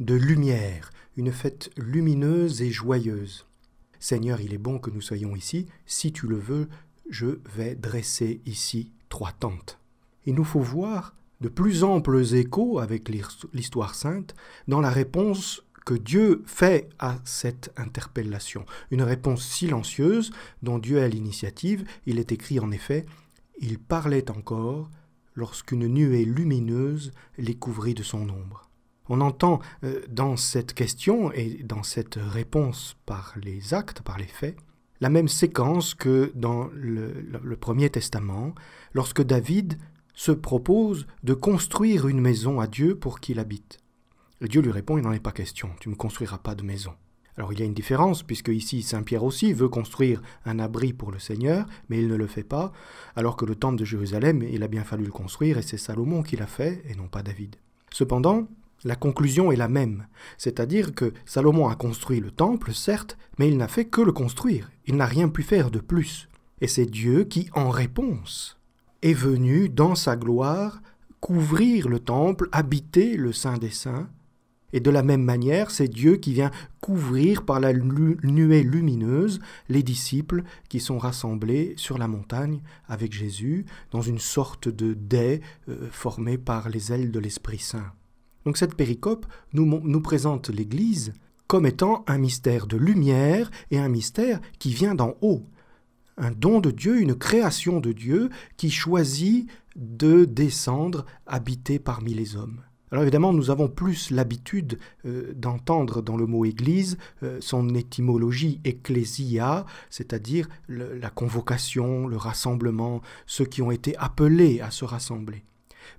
de lumière, une fête lumineuse et joyeuse. Seigneur, il est bon que nous soyons ici, si tu le veux, je vais dresser ici trois tentes. Il nous faut voir de plus amples échos avec l'histoire sainte dans la réponse que Dieu fait à cette interpellation. Une réponse silencieuse dont Dieu a l'initiative. Il est écrit en effet, Il parlait encore lorsqu'une nuée lumineuse les couvrit de son ombre. On entend euh, dans cette question et dans cette réponse par les actes, par les faits, la même séquence que dans le, Premier Testament, lorsque David se propose de construire une maison à Dieu pour qu'il habite. Dieu lui répond, il n'en est pas question, tu ne construiras pas de maison. Alors il y a une différence, puisque ici Saint-Pierre aussi veut construire un abri pour le Seigneur, mais il ne le fait pas, alors que le temple de Jérusalem, il a bien fallu le construire, et c'est Salomon qui l'a fait, et non pas David. Cependant, la conclusion est la même, c'est-à-dire que Salomon a construit le temple, certes, mais il n'a fait que le construire, il n'a rien pu faire de plus. Et c'est Dieu qui, en réponse, est venu, dans sa gloire, couvrir le temple, habiter le Saint des Saints, et de la même manière, c'est Dieu qui vient couvrir par la nuée lumineuse les disciples qui sont rassemblés sur la montagne avec Jésus dans une sorte de dais euh, formé par les ailes de l'Esprit Saint. Donc cette péricope nous, présente l'Église comme étant un mystère de lumière et un mystère qui vient d'en haut. Un don de Dieu, une création de Dieu qui choisit de descendre habiter parmi les hommes. Alors évidemment, nous avons plus l'habitude euh, d'entendre dans le mot Église euh, son étymologie ecclesia, c'est-à-dire la convocation, le rassemblement, ceux qui ont été appelés à se rassembler.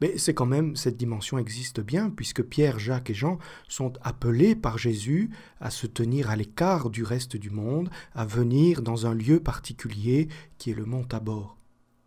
Mais c'est quand même, cette dimension existe bien, puisque Pierre, Jacques et Jean sont appelés par Jésus à se tenir à l'écart du reste du monde, à venir dans un lieu particulier qui est le mont Tabor.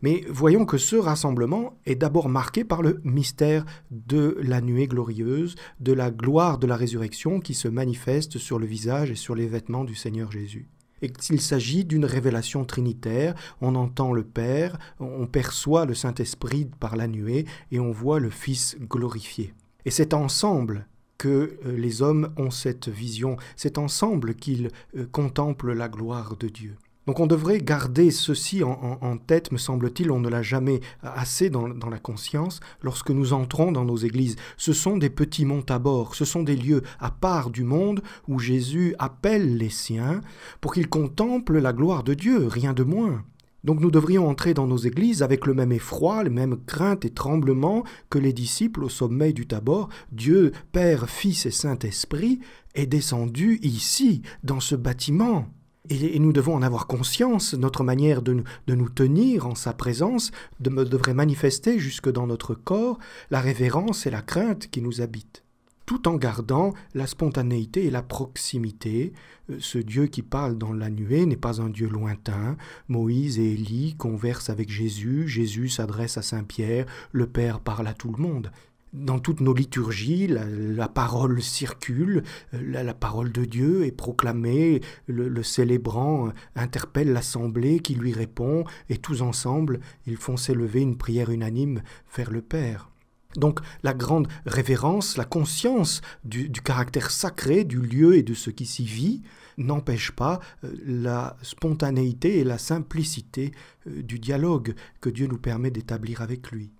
Mais voyons que ce rassemblement est d'abord marqué par le mystère de la nuée glorieuse, de la gloire de la résurrection qui se manifeste sur le visage et sur les vêtements du Seigneur Jésus et qu'il s'agit d'une révélation trinitaire. On entend le Père, on perçoit le Saint-Esprit par la nuée et on voit le Fils glorifié. Et c'est ensemble que euh, les hommes ont cette vision, c'est ensemble qu'ils euh, contemplent la gloire de Dieu. Donc on devrait garder ceci en, tête, me semble-t-il, on ne l'a jamais assez dans, la conscience, lorsque nous entrons dans nos églises. Ce sont des petits monts à bord, ce sont des lieux à part du monde où Jésus appelle les siens pour qu'ils contemplent la gloire de Dieu, rien de moins. Donc nous devrions entrer dans nos églises avec le même effroi, les mêmes craintes et tremblements que les disciples au sommet du Tabor. Dieu, Père, Fils et Saint-Esprit est descendu ici, dans ce bâtiment. Et, nous devons en avoir conscience, notre manière de, nous tenir en sa présence devrait manifester jusque dans notre corps la révérence et la crainte qui nous habitent tout en gardant la spontanéité et la proximité. Euh, ce Dieu qui parle dans la nuée n'est pas un Dieu lointain. Moïse et Élie conversent avec Jésus, Jésus s'adresse à Saint Pierre, le Père parle à tout le monde dans toutes nos liturgies, la, parole circule, euh, la, parole de Dieu est proclamée, le, célébrant euh, interpelle l'assemblée qui lui répond, et tous ensemble, ils font s'élever une prière unanime vers le Père. Donc la grande révérence, la conscience du, du caractère sacré du lieu et de ce qui s'y vit n'empêche pas euh, la spontanéité et la simplicité du dialogue que Dieu nous permet d'établir avec lui.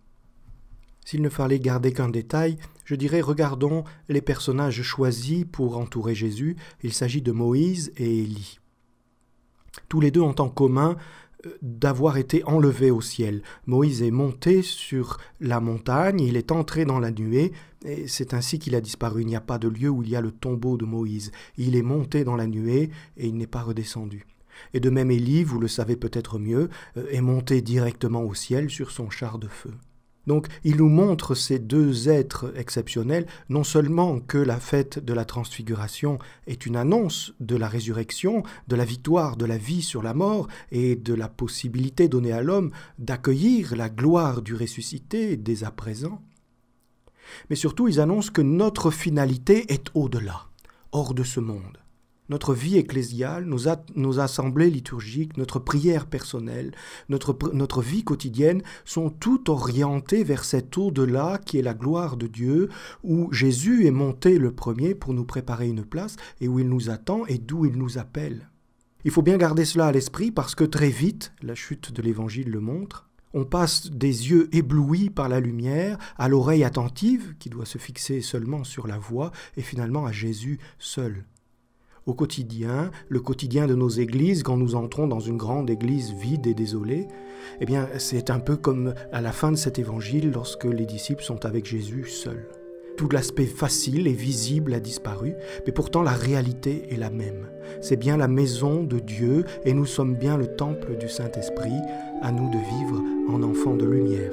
S'il ne fallait garder qu'un détail, je dirais regardons les personnages choisis pour entourer Jésus. Il s'agit de Moïse et Élie. Tous les deux ont en commun euh, d'avoir été enlevés au ciel. Moïse est monté sur la montagne, il est entré dans la nuée, et c'est ainsi qu'il a disparu. Il n'y a pas de lieu où il y a le tombeau de Moïse. Il est monté dans la nuée et il n'est pas redescendu. Et de même Élie, vous le savez peut-être mieux, euh, est monté directement au ciel sur son char de feu. Donc il nous montre ces deux êtres exceptionnels, non seulement que la fête de la transfiguration est une annonce de la résurrection, de la victoire de la vie sur la mort et de la possibilité donnée à l'homme d'accueillir la gloire du ressuscité dès à présent, mais surtout ils annoncent que notre finalité est au-delà, hors de ce monde notre vie ecclésiale, nos, assemblées liturgiques, notre prière personnelle, notre, vie quotidienne sont toutes orientées vers cet au-delà qui est la gloire de Dieu, où Jésus est monté le premier pour nous préparer une place et où il nous attend et d'où il nous appelle. Il faut bien garder cela à l'esprit parce que très vite, la chute de l'Évangile le montre, on passe des yeux éblouis par la lumière à l'oreille attentive qui doit se fixer seulement sur la voix et finalement à Jésus seul au quotidien, le quotidien de nos églises, quand nous entrons dans une grande église vide et désolée, eh bien, c'est un peu comme à la fin de cet évangile lorsque les disciples sont avec Jésus seuls. Tout l'aspect facile et visible a disparu, mais pourtant la réalité est la même. C'est bien la maison de Dieu et nous sommes bien le temple du Saint-Esprit, à nous de vivre en enfants de lumière.